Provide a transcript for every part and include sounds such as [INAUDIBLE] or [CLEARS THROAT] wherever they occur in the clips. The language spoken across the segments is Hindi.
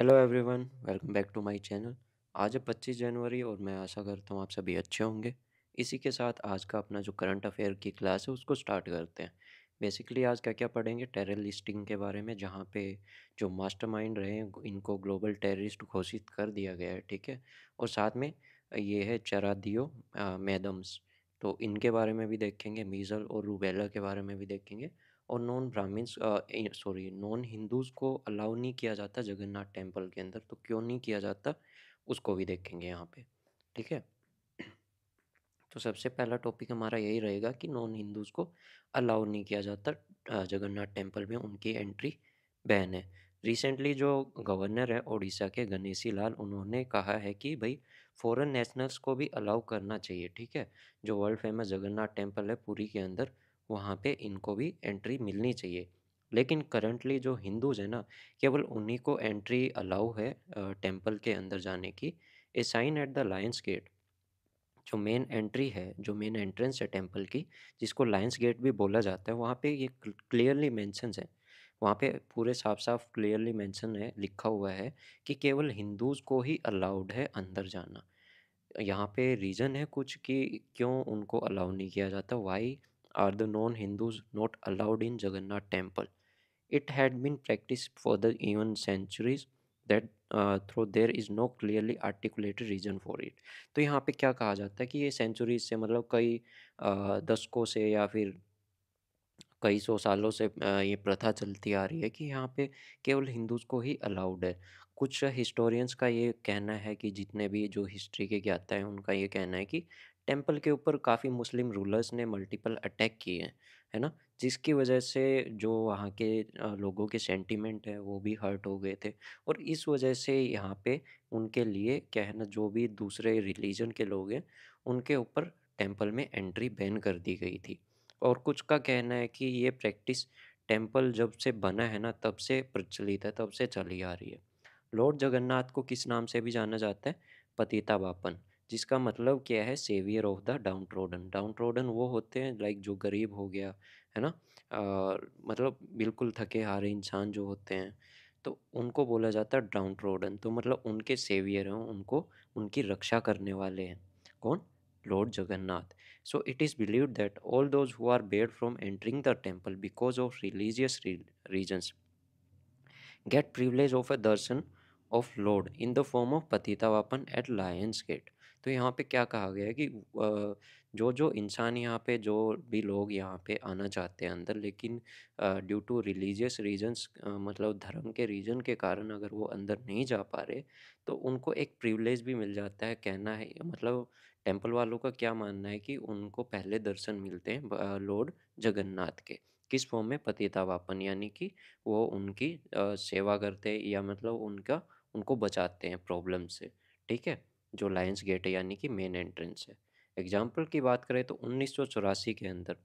Hello everyone welcome back to my channel आज है 25 जनवरी और मैं आशा करता हूँ आप सभी अच्छे होंगे इसी के साथ आज का अपना जो करंट अफेयर की क्लास है उसको स्टार्ट करते हैं बेसिकली आज क्या क्या पढ़ेंगे टेरर लिस्टिंग के बारे में जहाँ पे जो मास्टरमाइंड रहे हैं इनको ग्लोबल टेररिस्ट घोषित कर दिया गया है ठीक है और साथ में ये है चरादियो मैडम्स तो इनके बारे में भी देखेंगे मीज़ल और रूबेला के बारे में भी देखेंगे और non Brahmins sorry non Hindus को अलाउ नहीं किया जाता जगन्नाथ टेम्पल के अंदर तो क्यों नहीं किया जाता उसको भी देखेंगे यहाँ पे ठीक है तो सबसे पहला टॉपिक हमारा यही रहेगा कि नॉन हिंदूज़ को अलाउ नहीं किया जाता जगन्नाथ टेम्पल में उनकी एंट्री बैन है रिसेंटली जो गवर्नर है ओडिशा के गणेशी लाल उन्होंने कहा है कि भाई फॉरेन नेशनल्स को भी अलाउ करना चाहिए ठीक है जो वर्ल्ड फेमस जगन्नाथ टेम्पल है पूरी के अंदर वहाँ पे इनको भी एंट्री मिलनी चाहिए लेकिन करंटली जो हिंदूज हैं ना केवल उन्हीं को एंट्री अलाउ है टेंपल के अंदर जाने की a sign at the lions gate जो मेन एंट्री है जो मेन एंट्रेंस है टेंपल की जिसको लायंस गेट भी बोला जाता है वहाँ पे ये क्लियरली मैंशंस है वहाँ पे पूरे साफ साफ क्लियरली मैंशन है लिखा हुआ है कि केवल हिंदूज़ को ही अलाउड है अंदर जाना यहाँ पे रीज़न है कुछ कि क्यों उनको अलाउ नहीं किया जाता why are the non Hindus not allowed in Jagannath temple. It had been practiced for the even centuries that uh, through there is no clearly articulated reason for it. तो यहाँ पे क्या कहा जाता है कि ये सेंचुरीज से मतलब कई uh, दशकों से या फिर कई सौ सालों से ये प्रथा चलती आ रही है कि यहाँ पे केवल हिंदूज को ही अलाउड है कुछ हिस्टोरियंस का ये कहना है कि जितने भी जो हिस्ट्री के ज्ञाता हैं उनका ये कहना है कि टेम्पल के ऊपर काफ़ी मुस्लिम रूलर्स ने मल्टीपल अटैक किए हैं है ना जिसकी वजह से जो वहाँ के लोगों के सेंटीमेंट है वो भी हर्ट हो गए थे और इस वजह से यहाँ पे उनके लिए क्या है ना जो भी दूसरे रिलीजन के लोग हैं उनके ऊपर टेम्पल में एंट्री बैन कर दी गई थी और कुछ का कहना है कि ये प्रैक्टिस टेम्पल जब से बना है ना तब से प्रचलित है तब से चली आ रही है लॉर्ड जगन्नाथ को किस नाम से भी जाना जाता है पतिता बापन जिसका मतलब क्या है saviour of the downtrodden downtrodden वो होते हैं लाइक जो गरीब हो गया है ना आ, मतलब बिल्कुल थके हारे इंसान जो होते हैं तो उनको बोला जाता है डाउन ट्रोडन तो मतलब उनके सेवियर हैं उनको उनकी रक्षा करने वाले हैं कौन lord Jagannath so it is believe that all those who are barred from entering the temple because of religious reasons get privilege of a darshan of lord in the form of Patita Pabana eight Lions gate तो यहाँ पे क्या कहा गया है कि जो जो इंसान यहाँ पे जो भी लोग यहाँ पे आना चाहते हैं अंदर लेकिन ड्यू टू रिलीजियस रीजंस मतलब धर्म के रीजन के कारण अगर वो अंदर नहीं जा पा रहे तो उनको एक प्रिवलेज भी मिल जाता है कहना है मतलब टेम्पल वालों का क्या मानना है कि उनको पहले दर्शन मिलते हैं लोड लॉर्ड जगन्नाथ के किस फॉर्म में पतितावापन यानी कि वो उनकी सेवा करते हैं या मतलब उनका उनको बचाते हैं प्रॉब्लम से ठीक है जो लायंस गेट है यानी कि मेन एंट्रेंस है एग्जाम्पल की बात करें तो उन्नीस के अंदर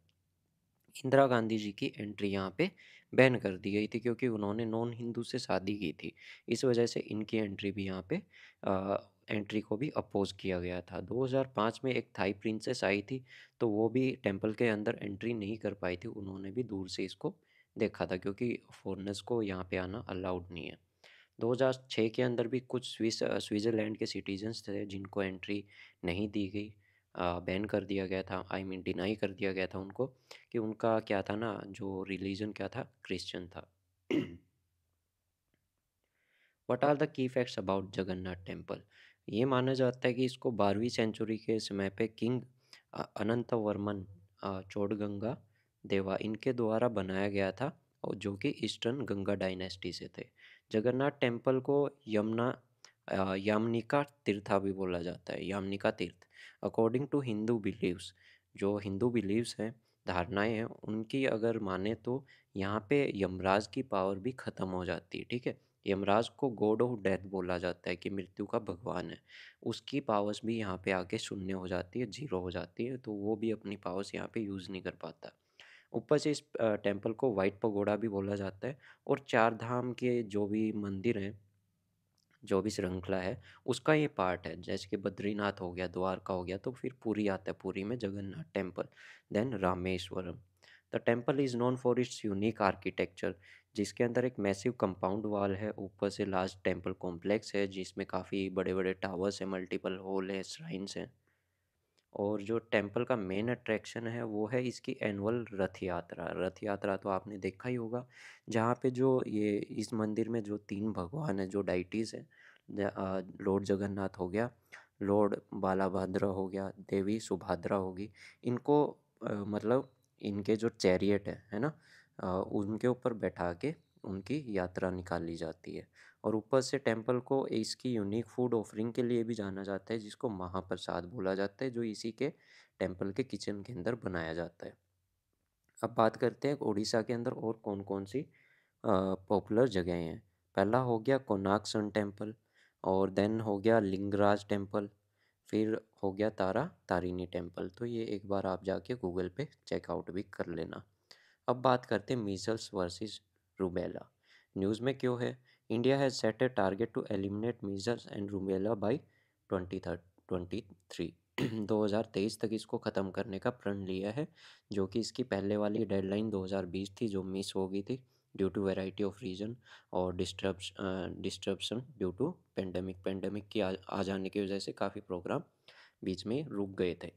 इंदिरा गांधी जी की एंट्री यहाँ पे बैन कर दी गई थी क्योंकि उन्होंने नॉन हिंदू से शादी की थी इस वजह से इनकी एंट्री भी यहाँ पे आ, एंट्री को भी अपोज किया गया था 2005 में एक थाई प्रिंसेस आई थी तो वो भी टेम्पल के अंदर एंट्री नहीं कर पाई थी उन्होंने भी दूर से इसको देखा था क्योंकि फॉरनर्स को यहाँ पे आना अलाउड नहीं है 2006 के अंदर भी कुछ स्विस स्विट्ज़रलैंड के सिटीजन्स थे जिनको एंट्री नहीं दी गई बैन कर दिया गया था आई मीन डिनाई कर दिया गया था उनको कि उनका क्या था ना जो रिलीजन क्या था क्रिश्चियन था what are the key facts about Jagannath temple ये माना जाता है कि इसको बारहवीं सेंचुरी के समय पे किंग अनंत वर्मन चोड़गंगा देवा इनके द्वारा बनाया गया था और जो कि ईस्टर्न गंगा डायनेस्टी से थे जगन्नाथ टेम्पल को यमुना यामनिका तीर्था भी बोला जाता है यामनिका तीर्थ अकॉर्डिंग टू हिंदू बिलीव्स जो हिंदू बिलीव्स हैं धारणाएं हैं उनकी अगर माने तो यहाँ पे यमराज की पावर भी ख़त्म हो जाती है ठीक है यमराज को गॉड ऑफ डेथ बोला जाता है कि मृत्यु का भगवान है उसकी पावर्स भी यहाँ पे आके शून्य हो जाती है जीरो हो जाती है तो वो भी अपनी पावर्स यहाँ पे यूज़ नहीं कर पाता ऊपर से इस टेम्पल को वाइट पगोड़ा भी बोला जाता है और चार धाम के जो भी मंदिर हैं जो भी श्रृंखला है उसका ये पार्ट है जैसे कि बद्रीनाथ हो गया द्वारका हो गया तो फिर पूरी आता है पूरी में Jagannath temple then Rameshwaram the temple is known for its unique architecture जिसके अंदर एक मैसिव कंपाउंड वॉल है ऊपर से लार्ज टेम्पल कॉम्प्लेक्स है जिसमें काफ़ी बड़े बड़े टावर्स हैं मल्टीपल हॉल है श्राइन्स हैं और जो टेम्पल का मेन अट्रैक्शन है वो है इसकी एनुअल रथ यात्रा रथ यात्रा तो आपने देखा ही होगा जहाँ पे जो ये इस मंदिर में जो तीन भगवान हैं जो डाइटीज़ हैं लॉर्ड जगन्नाथ हो गया लॉर्ड बालाभद्र हो गया देवी सुभद्रा होगी इनको आ, मतलब इनके जो चैरियट है है ना आ, उनके ऊपर बैठा के उनकी यात्रा निकाली जाती है और ऊपर से टेम्पल को इसकी यूनिक फूड ऑफरिंग के लिए भी जाना जाता है जिसको महाप्रसाद बोला जाता है जो इसी के टेम्पल के किचन के अंदर बनाया जाता है अब बात करते हैं उड़ीसा के अंदर और कौन कौन सी पॉपुलर जगहें हैं पहला हो गया कोनाक सन टेम्पल और देन हो गया लिंगराज टेम्पल फिर हो गया तारा तारिनी टेम्पल तो ये एक बार आप जाके गूगल पे चेकआउट भी कर लेना अब बात करते हैं मीजल्स वर्सेस रूबेला न्यूज़ में क्यों है India has set a target to eliminate measles and rubella by twenty third twenty three [CLEARS THROAT] दो हज़ार तेईस तक इसको ख़त्म करने का प्रण लिया है जो कि इसकी पहले वाली डेडलाइन बीस थी जो मिस हो गई थी due to variety of reason और disturbs disturbance due to pandemic pandemic की आ, आ जाने की वजह से काफ़ी प्रोग्राम बीच में रुक गए थे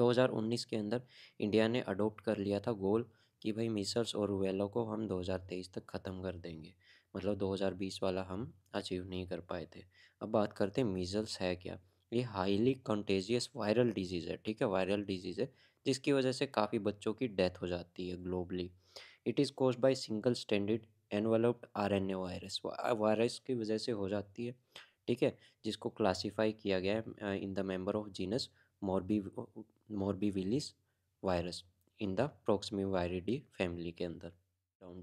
2019 [CLEARS THROAT] के अंदर इंडिया ने अडोप्ट कर लिया था गोल कि भाई मिसर्स और वेलो को हम 2023 तक ख़त्म कर देंगे मतलब 2020 वाला हम अचीव नहीं कर पाए थे अब बात करते हैं मिजल्स है क्या ये हाईली कंटेजियस वायरल डिजीज़ है ठीक है वायरल डिजीज़ है जिसकी वजह से काफ़ी बच्चों की डेथ हो जाती है globally it is cause by single stranded enveloped R N A virus virus की वजह से हो जाती है ठीक है जिसको क्लासीफाई किया गया है in the member of genus morbi morbillivirus in the paramyxoviridae family के अंदर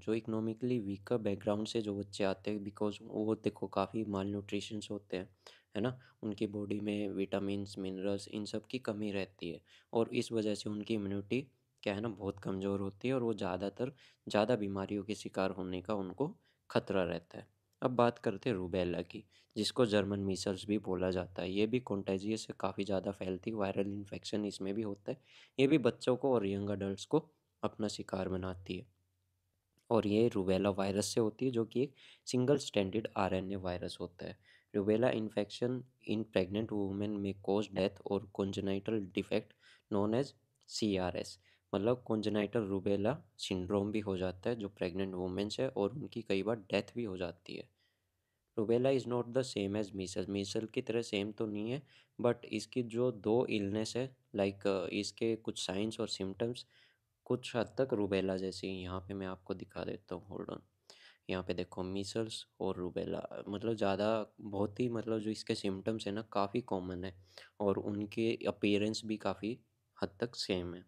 जो इकोनॉमिकली वीकर बैकग्राउंड से जो बच्चे आते हैं बिकॉज वो देखो काफ़ी माल न्यूट्रिशंस होते हैं है ना उनकी बॉडी में विटामिन मिनरल्स इन सब की कमी रहती है और इस वजह से उनकी इम्यूनिटी क्या है ना बहुत कमज़ोर होती है और वो ज़्यादातर ज़्यादा बीमारियों के शिकार होने का उनको खतरा रहता है अब बात करते हैं रूबेला की जिसको जर्मन मीसल्स भी बोला जाता है ये भी कॉन्टेजियस से काफ़ी ज़्यादा फैलती वायरल इन्फेक्शन इसमें भी होता है ये भी बच्चों को और यंग अडल्ट को अपना शिकार बनाती है और ये रूबेला वायरस से होती है जो कि एक सिंगल स्टैंडर्ड आर वायरस होता है rubella infection in pregnant women में कोज डेथ और congenital defect known as C R S मतलब कॉन्जेनाइटल रूबेला सिंड्रोम भी हो जाता है जो प्रेग्नेंट वुमेंस है और उनकी कई बार डेथ भी हो जाती है rubella is not the same as measle measle की तरह सेम तो नहीं है बट इसकी जो दो इलनेस है लाइक इसके कुछ साइंस और सिम्टम्स कुछ हद तक रूबेला जैसी यहाँ पे मैं आपको दिखा देता हूँ होल्ड ऑन यहाँ पे देखो मीसल्स और रूबेला मतलब ज़्यादा बहुत ही मतलब जो इसके सिम्टम्स है ना काफ़ी कॉमन है और उनके अपेरेंस भी काफ़ी हद तक सेम है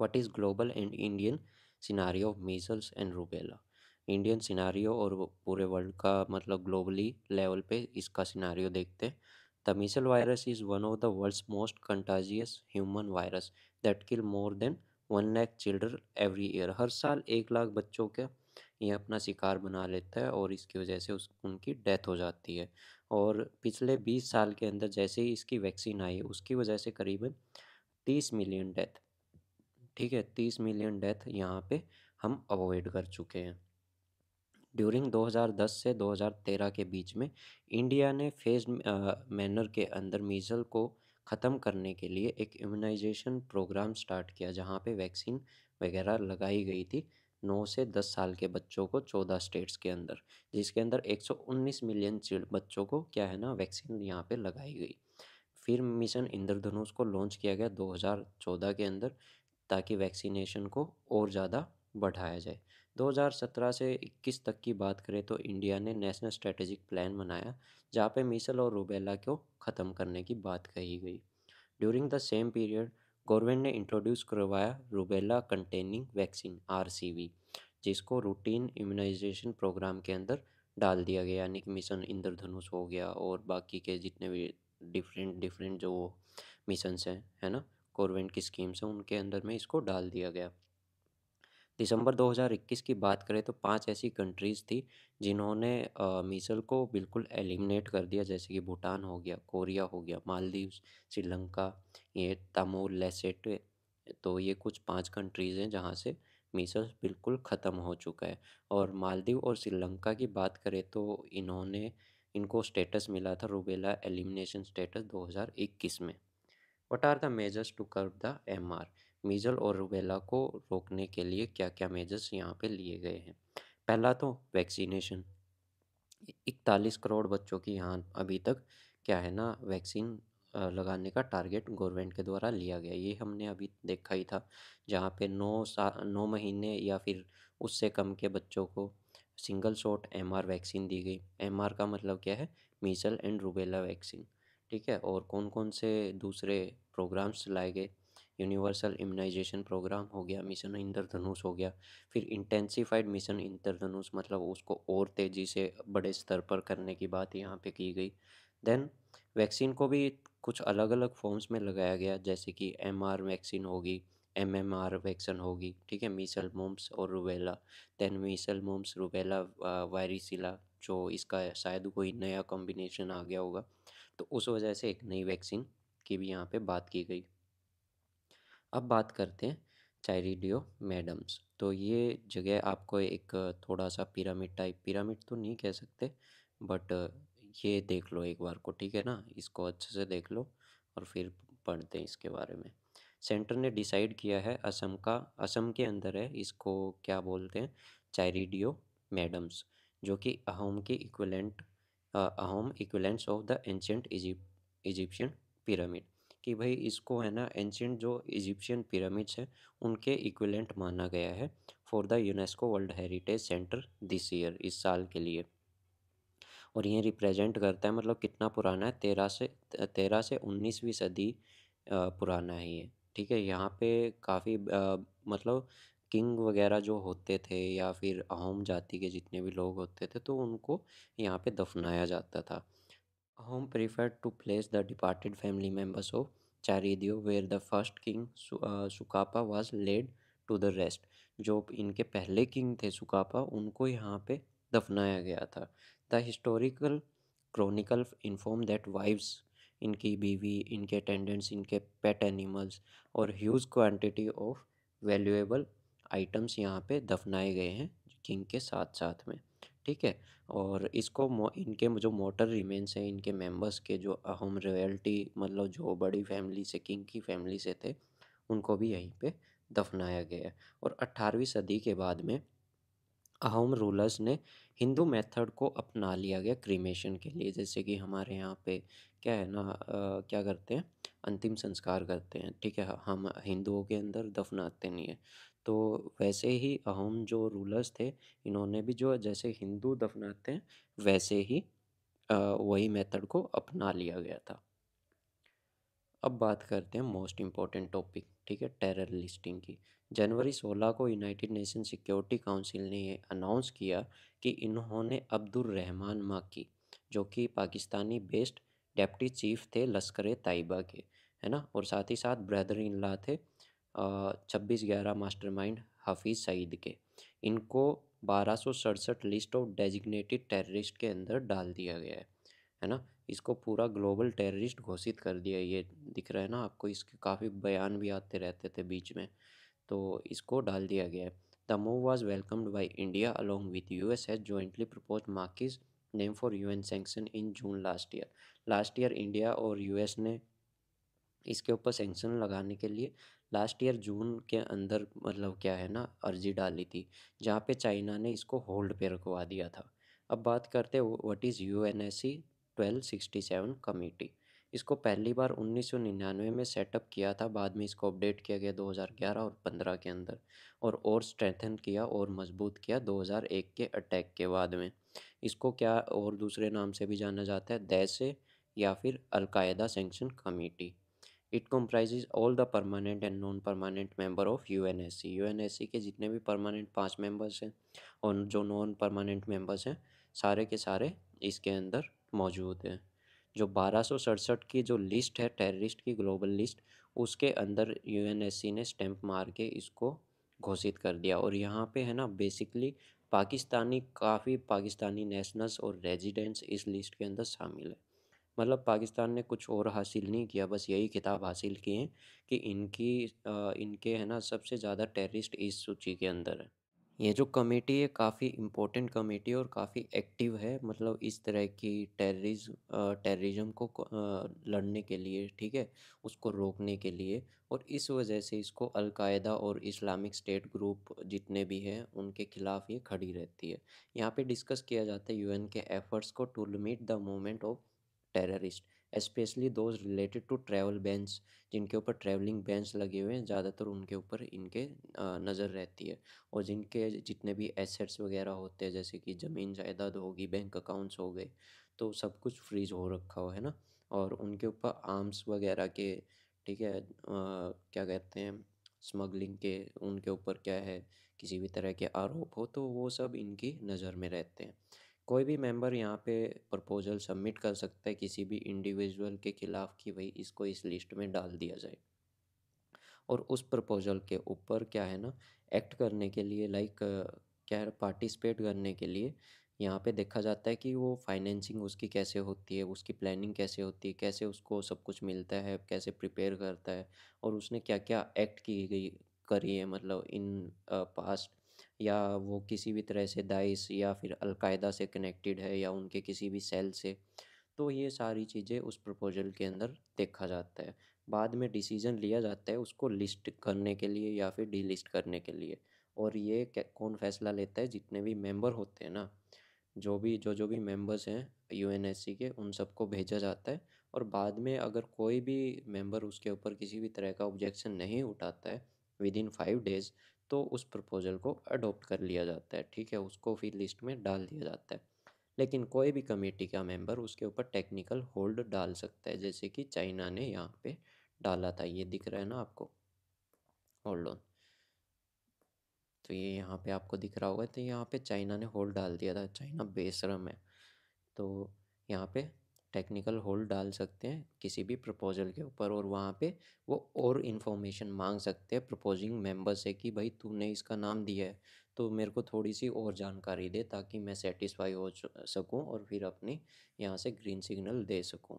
what is global and Indian scenario of measles and rubella Indian scenario और पूरे वर्ल्ड का मतलब ग्लोबली लेवल पे इसका सिनारियो देखते हैं the measle virus is one of the world's most contagious human virus that kill more than one lakh children every year हर साल एक लाख बच्चों के ये अपना शिकार बना लेता है और इसकी वजह से उस उनकी डेथ हो जाती है और पिछले बीस साल के अंदर जैसे ही इसकी वैक्सीन आई उसकी वजह से करीबन तीस मिलियन डेथ ठीक है तीस मिलियन डेथ यहाँ पे हम अवॉइड कर चुके हैं ड्यूरिंग 2010 से 2013 के बीच में इंडिया ने फेज मैनर के अंदर मीज़ल को ख़त्म करने के लिए एक इम्यूनाइजेशन प्रोग्राम स्टार्ट किया जहाँ पे वैक्सीन वगैरह लगाई गई थी 9 से 10 साल के बच्चों को 14 स्टेट्स के अंदर जिसके अंदर 119 मिलियन बच्चों को क्या है ना वैक्सीन यहाँ पे लगाई गई फिर मिशन इंद्रधनुष को लॉन्च किया गया 2014 के अंदर ताकि वैक्सीनेशन को और ज़्यादा बढ़ाया जाए 2017 से 21 तक की बात करें तो इंडिया ने नेशनल स्ट्रेटेजिक प्लान बनाया जहाँ पे मीसल और रूबेला को ख़त्म करने की बात कही गई during the same period government ने इंट्रोड्यूस करवाया रूबेला कंटेनिंग वैक्सीन आर जिसको रूटीन इम्यूनाइजेशन प्रोग्राम के अंदर डाल दिया गया यानी कि मिशन इंद्रधनुष हो गया और बाकी के जितने भी डिफरेंट डिफरेंट जो मिशंस हैं है ना गवर्नमेंट की स्कीम्स हैं उनके अंदर में इसको डाल दिया गया दिसंबर 2021 की बात करें तो पांच ऐसी कंट्रीज़ थी जिन्होंने मिसल को बिल्कुल एलिमिनेट कर दिया जैसे कि भूटान हो गया कोरिया हो गया मालदीव श्रीलंका ये तमोर लेसेट तो ये कुछ पांच कंट्रीज़ हैं जहाँ से मिसल बिल्कुल ख़त्म हो चुका है और मालदीव और श्रीलंका की बात करें तो इन्होंने इनको स्टेटस मिला था रूबेला एलिमिनेशन स्टेटस 2021 में are the measures to to the M R measle और रूबेला को रोकने के लिए क्या क्या मेजर्स यहाँ पे लिए गए हैं पहला तो वैक्सीनेशन इकतालीस करोड़ बच्चों की यहाँ अभी तक क्या है ना वैक्सीन लगाने का टारगेट गवर्नमेंट के द्वारा लिया गया ये हमने अभी देखा ही था जहाँ पे नौ सा नौ महीने या फिर उससे कम के बच्चों को सिंगल शॉट एमआर वैक्सीन दी गई एमआर का मतलब क्या है मीजल एंड रूबेला वैक्सीन ठीक है और कौन कौन से दूसरे प्रोग्राम्स चलाए गए यूनिवर्सल इम्यूनाइजेशन प्रोग्राम हो गया मिशन इंद्रधनुष हो गया फिर इंटेंसिफाइड मिशन इंद्रधनुष मतलब उसको और तेज़ी से बड़े स्तर पर करने की बात यहाँ पे की गई देन वैक्सीन को भी कुछ अलग अलग फॉर्म्स में लगाया गया जैसे कि एम वैक्सीन होगी एम एम आर वैक्सीन होगी ठीक है मीसल मोम्स और rubella then measle mumps rubella varicella जो इसका शायद कोई नया कॉम्बिनेशन आ गया होगा तो उस वजह से एक नई वैक्सीन की भी यहाँ पे बात की गई अब बात करते हैं चायरीडियो मैडम्स तो ये जगह आपको एक थोड़ा सा पिरामिड टाइप पिरामिड तो नहीं कह सकते बट ये देख लो एक बार को ठीक है ना इसको अच्छे से देख लो और फिर पढ़ते हैं इसके बारे में सेंटर ने डिसाइड किया है असम का असम के अंदर है इसको क्या बोलते हैं चाइरिडियो मैडम्स जो कि अहोम के equivalent Ahom equivalents of the ancient Egyptian pyramid कि भाई इसको है ना एंशेंट जो इजिप्शियन पिरामिड्स हैं उनके इक्वलेंट माना गया है for the UNESCO world heritage centre this year इस साल के लिए और ये रिप्रेजेंट करता है मतलब कितना पुराना है तेरह से तेरह से उन्नीसवीं सदी पुराना है ये ठीक है यहाँ पे काफ़ी मतलब किंग वगैरह जो होते थे या फिर अहोम जाति के जितने भी लोग होते थे तो उनको यहाँ पे दफनाया जाता था Ahom prefer to place the departed family members of Charaideo where the first king Sukaphaa was laid to the rest जो इनके पहले किंग थे सुकापा उनको यहाँ पे दफनाया गया था the historical chronicle inform that wives इनकी बीवी इनके अटेंडेंट्स इनके पेट एनिमल्स और huge quantity of valuable items यहाँ पे दफनाए गए हैं किंग के साथ साथ में ठीक है और इसको इनके जो मोटर रिमेंस हैं इनके मेंबर्स के जो अहम रॉयल्टी मतलब जो बड़ी फैमिली से किंग की फैमिली से थे उनको भी यहीं पे दफनाया गया और अट्ठारहवीं सदी के बाद में अहम रूलर्स ने हिंदू मेथड को अपना लिया गया क्रीमेशन के लिए जैसे कि हमारे यहाँ पे क्या है ना आ, क्या करते हैं अंतिम संस्कार करते हैं ठीक है हम हिंदुओं के अंदर दफनाते नहीं है तो वैसे ही अहोम जो रूलर्स थे इन्होंने भी जो जैसे हिंदू दफनाते हैं वैसे ही वही मेथड को अपना लिया गया था अब बात करते हैं मोस्ट इम्पॉर्टेंट टॉपिक ठीक है टेरर लिस्टिंग की जनवरी 16 को यूनाइटेड नेशन सिक्योरिटी काउंसिल ने अनाउंस किया कि इन्होंने अब्दुल रहमान माकी जो कि पाकिस्तानी बेस्ड डेप्टी चीफ थे लश्कर तैयबा के है ना और साथ ही साथ ब्रदर इन ला थे छब्बीस ग्यारह मास्टरमाइंड हफीज़ सईद के इनको बारह लिस्ट ऑफ डेजिग्नेटेड टेररिस्ट के अंदर डाल दिया गया है है ना इसको पूरा ग्लोबल टेररिस्ट घोषित कर दिया ये दिख रहा है ना आपको इसके काफ़ी बयान भी आते रहते थे बीच में तो इसको डाल दिया गया है the move was welcomed by India along with U S as jointly propose Makki's name for U N sanction in June last year last year India और यू एस ने इसके ऊपर सेंक्शन लगाने के लिए लास्ट ईयर जून के अंदर मतलब क्या है ना अर्जी डाली थी जहाँ पे चाइना ने इसको होल्ड पे रखवा दिया था अब बात करते what is U N S C twelve sixty seven committee इसको पहली बार उन्नीस सौ निन्यानवे में सेटअप किया था बाद में इसको अपडेट किया गया दो हज़ार ग्यारह और पंद्रह के अंदर और और स्ट्रेंथन किया और मजबूत किया दो हज़ार एक के अटैक के बाद में इसको क्या और दूसरे नाम से भी जाना जाता है दैसे या फिर Al Qaeda sanction committee it comprises all the permanent and non permanent member of U N S C U N S C के जितने भी परमानेंट पांच मेंबर्स हैं और जो नॉन परमानेंट मेंबर्स हैं सारे के सारे इसके अंदर मौजूद हैं जो बारह सौ सड़सठ की जो लिस्ट है टेररिस्ट की ग्लोबल लिस्ट उसके अंदर सी ने स्टैंप मार के इसको घोषित कर दिया और यहाँ पर है ना बेसिकली पाकिस्तानी काफ़ी पाकिस्तानी नेशनल्स और रेजिडेंट्स इस लिस्ट के अंदर शामिल है मतलब पाकिस्तान ने कुछ और हासिल नहीं किया बस यही किताब हासिल किए हैं कि इनकी आ, इनके है ना सबसे ज़्यादा टेररिस्ट इस सूची के अंदर है ये जो कमेटी है काफ़ी इम्पोर्टेंट कमेटी है और काफ़ी एक्टिव है मतलब इस तरह की टेररिज टेररिज्म को लड़ने के लिए ठीक है उसको रोकने के लिए और इस वजह से इसको अलकायदा और इस्लामिक स्टेट ग्रुप जितने भी हैं उनके खिलाफ ये खड़ी रहती है यहाँ पे डिस्कस किया जाता है यूएन के एफर्ट्स को to limit the movement of terrorist specially those related to travel bans जिनके ऊपर ट्रैवलिंग बैंस लगे हुए हैं ज़्यादातर उनके ऊपर इनके नज़र रहती है और जिनके जितने भी एसेट्स वगैरह होते हैं जैसे कि ज़मीन जायदाद होगी बैंक अकाउंट्स हो गए तो सब कुछ फ्रीज हो रखा हो है ना और उनके ऊपर आर्म्स वगैरह के ठीक है आ, क्या कहते हैं स्मगलिंग के उनके ऊपर क्या है किसी भी तरह के आरोप हो तो वो सब इनकी नज़र में रहते हैं कोई भी मेंबर यहाँ पे प्रपोज़ल सबमिट कर सकता है किसी भी इंडिविजुअल के ख़िलाफ़ कि भाई इसको इस लिस्ट में डाल दिया जाए और उस प्रपोज़ल के ऊपर क्या है ना एक्ट करने के लिए लाइक क्या है पार्टिसिपेट करने के लिए यहाँ पे देखा जाता है कि वो फाइनेंसिंग उसकी कैसे होती है उसकी प्लानिंग कैसे होती है कैसे उसको सब कुछ मिलता है कैसे प्रिपेयर करता है और उसने क्या क्या एक्ट की गई करी है मतलब इन पास्ट या वो किसी भी तरह से दाइश या फिर अलकायदा से कनेक्टेड है या उनके किसी भी सेल से तो ये सारी चीज़ें उस प्रपोजल के अंदर देखा जाता है बाद में डिसीज़न लिया जाता है उसको लिस्ट करने के लिए या फिर डीलिस्ट करने के लिए और ये कौन फैसला लेता है जितने भी मेंबर होते हैं ना जो भी जो जो भी मेंबर्स हैं यू के उन सबको भेजा जाता है और बाद में अगर कोई भी मेंबर उसके ऊपर किसी भी तरह का ऑब्जेक्शन नहीं उठाता है विद इन फाइव डेज़ तो उस प्रपोज़ल को अडोप्ट कर लिया जाता है ठीक है उसको फिर लिस्ट में डाल दिया जाता है लेकिन कोई भी कमेटी का मेंबर उसके ऊपर टेक्निकल होल्ड डाल सकता है जैसे कि चाइना ने यहाँ पे डाला था ये दिख रहा है ना आपको होल्ड ऑन तो ये यहाँ पे आपको दिख रहा होगा तो यहाँ पे चाइना ने होल्ड डाल दिया था चाइना बेसरम है तो यहाँ पे टेक्निकल होल्ड डाल सकते हैं किसी भी प्रपोजल के ऊपर और वहाँ पे वो और इन्फॉर्मेशन मांग सकते हैं प्रपोजिंग मेंबर से कि भाई तूने इसका नाम दिया है तो मेरे को थोड़ी सी और जानकारी दे ताकि मैं सेटिस्फाई हो सकूँ और फिर अपनी यहाँ से ग्रीन सिग्नल दे सकूँ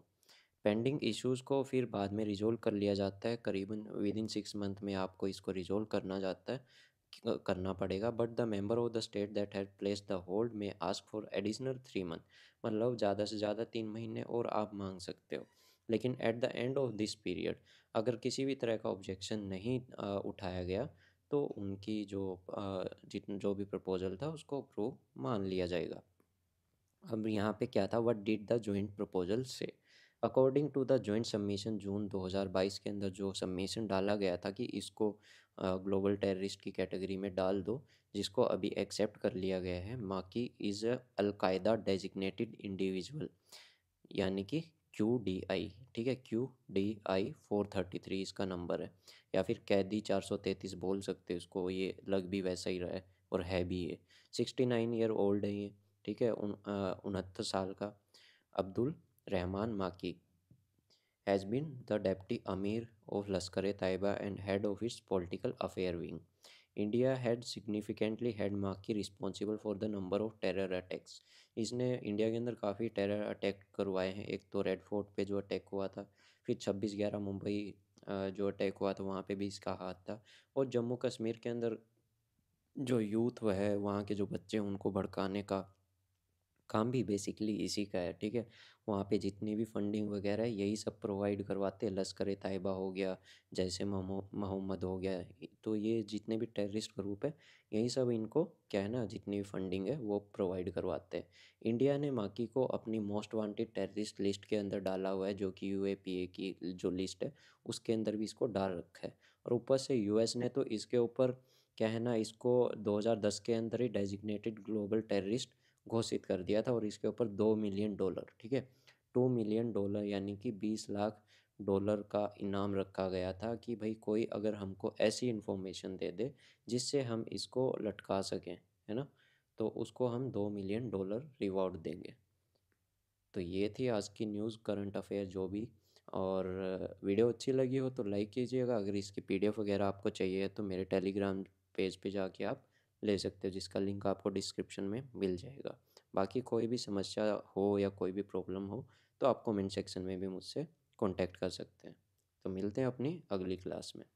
पेंडिंग इश्यूज़ को फिर बाद में रिजोल्व कर लिया जाता है करीबन विद इन सिक्स मंथ में आपको इसको रिजोल्व करना जाता है करना पड़ेगा but the member of the state that had place the hold में ask for additional three month मतलब ज़्यादा से ज़्यादा तीन महीने और आप मांग सकते हो लेकिन at the end of this period अगर किसी भी तरह का ऑब्जेक्शन नहीं आ, उठाया गया तो उनकी जो जितन जो भी प्रपोजल था उसको अप्रूव मान लिया जाएगा अब यहाँ पे क्या था what did the joint proposal say according to the joint submission June 2022 के अंदर जो सबमिशन डाला गया था कि इसको ग्लोबल टेररिस्ट की कैटेगरी में डाल दो जिसको अभी एक्सेप्ट कर लिया गया है Makki is Al Qaeda designated individual यानी कि क्यू डी आई ठीक है Q D I four thirty three इसका नंबर है या फिर कैदी चार सौ तैंतीस बोल सकते हैं उसको ये लग भी वैसा ही रहा है और है भी ये सिक्सटी नाइन ईयर ओल्ड है ये ठीक है उनहत्तर साल का Abdul Rahman Makki has been the deputy amir of Lashkar Taiba and head of its political affair wing India had significantly had Makki responsible for the number of terror attacks इसने इंडिया के अंदर काफ़ी टेरर अटैक करवाए हैं एक तो रेड फोर्ट पे जो अटैक हुआ था फिर छब्बीस ग्यारह मुंबई जो अटैक हुआ था वहाँ पे भी इसका हाथ था और जम्मू कश्मीर के अंदर जो यूथ है वहाँ के जो बच्चे उनको भड़काने का काम भी बेसिकली इसी का है ठीक है वहाँ पे जितनी भी फंडिंग वगैरह है यही सब प्रोवाइड करवाते हैं लश्कर तयबा हो गया जैसे मोहम्मद हो गया तो ये जितने भी टेररिस्ट ग्रुप है यही सब इनको क्या है ना जितनी भी फंडिंग है वो प्रोवाइड करवाते हैं इंडिया ने माकी को अपनी मोस्ट वांटेड टेररिस्ट लिस्ट के अंदर डाला हुआ है जो कि यू की जो लिस्ट है उसके अंदर भी इसको डाल रखा है और ऊपर से यू ने तो इसके ऊपर क्या है ना इसको दो के अंदर ही डेजिग्नेटेड ग्लोबल टेररिस्ट घोषित कर दिया था और इसके ऊपर दो मिलियन डॉलर ठीक है टू मिलियन डॉलर यानी कि बीस लाख डॉलर का इनाम रखा गया था कि भाई कोई अगर हमको ऐसी इन्फॉर्मेशन दे दे जिससे हम इसको लटका सकें है ना तो उसको हम दो मिलियन डॉलर रिवॉर्ड देंगे तो ये थी आज की न्यूज़ करंट अफेयर जो भी और वीडियो अच्छी लगी हो तो लाइक कीजिएगा अगर इसकी पीडीएफ वगैरह आपको चाहिए तो मेरे टेलीग्राम पेज पे जाके आप ले सकते हो जिसका लिंक आपको डिस्क्रिप्शन में मिल जाएगा बाकी कोई भी समस्या हो या कोई भी प्रॉब्लम हो तो आप कमेंट सेक्शन में भी मुझसे कांटेक्ट कर सकते हैं तो मिलते हैं अपनी अगली क्लास में